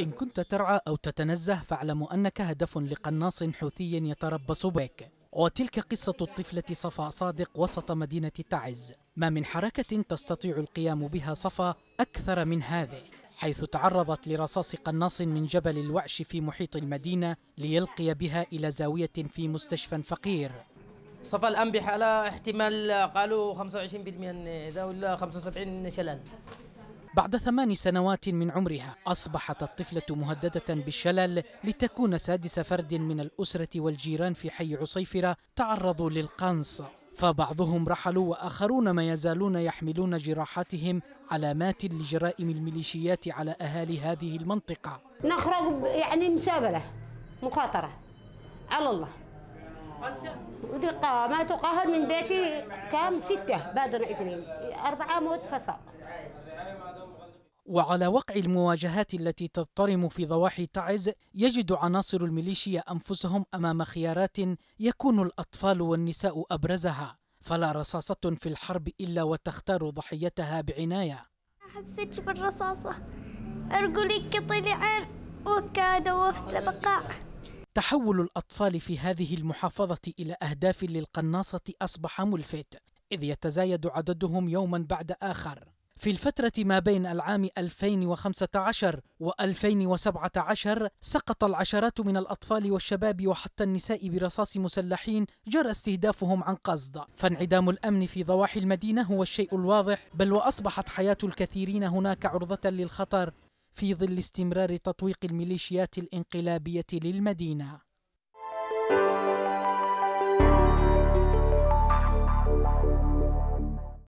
إن كنت ترعى أو تتنزه فاعلم أنك هدف لقناص حوثي يتربص بك وتلك قصة الطفلة صفا صادق وسط مدينة تعز ما من حركة تستطيع القيام بها صفا أكثر من هذه حيث تعرضت لرصاص قناص من جبل الوعش في محيط المدينة ليلقي بها إلى زاوية في مستشفى فقير صفا الان بحاله احتمال قالوا 25% ولا 75 شلال بعد ثمان سنوات من عمرها أصبحت الطفلة مهددة بالشلل لتكون سادس فرد من الأسرة والجيران في حي عصيفرة تعرضوا للقنص فبعضهم رحلوا وآخرون ما يزالون يحملون جراحاتهم علامات لجرائم الميليشيات على أهالي هذه المنطقة نخرج يعني مسابلة مخاطرة على الله ما تقهر من بيتي كام ستة بعد اثنين أربعة موت فصل وعلى وقع المواجهات التي تضطرم في ضواحي تعز يجد عناصر الميليشيا أنفسهم أمام خيارات يكون الأطفال والنساء أبرزها فلا رصاصة في الحرب إلا وتختار ضحيتها بعناية حسيت بالرصاصة أرجلي طلعان وكاد وبقع تحول الأطفال في هذه المحافظة إلى أهداف للقناصة أصبح ملفت إذ يتزايد عددهم يوما بعد آخر في الفترة ما بين العام 2015 و 2017 سقط العشرات من الأطفال والشباب وحتى النساء برصاص مسلحين جرى استهدافهم عن قصد فانعدام الأمن في ضواحي المدينة هو الشيء الواضح بل وأصبحت حياة الكثيرين هناك عرضة للخطر في ظل استمرار تطويق الميليشيات الانقلابية للمدينة